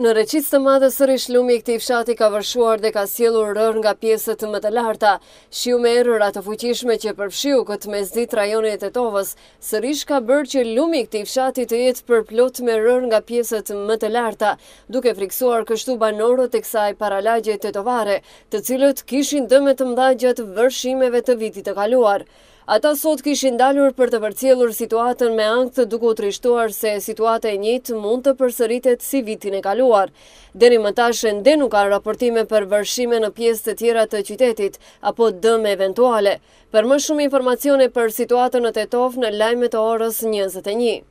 Në reqit të madhe sërish lumi, këti fshati ka vërshuar dhe ka sielur rër nga pjesët më të larta. Shiu me erër atë fuqishme që përfshiu këtë me zdit rajonit e tovës, sërish ka bërë që lumi këti fshati të jetë përplot me rër nga pjesët më të larta, duke friksuar kështu banorët e kësaj paralagje të tovare, të cilët kishin dëme të mdajgjat vërshimeve të vitit të kaluar. Ata sot kishin dalur për të vërcjellur situatën me ankth duke u trishtuar se situata e njëjtë mund të përsëritet si vitin e kaluar. Deri më tash ende nuk ka raportime për vërshime në pjesë të tjera të qytetit apo dëme eventuale. Për më shumë informacione për situatën në Tetov në lajmet e orës 21.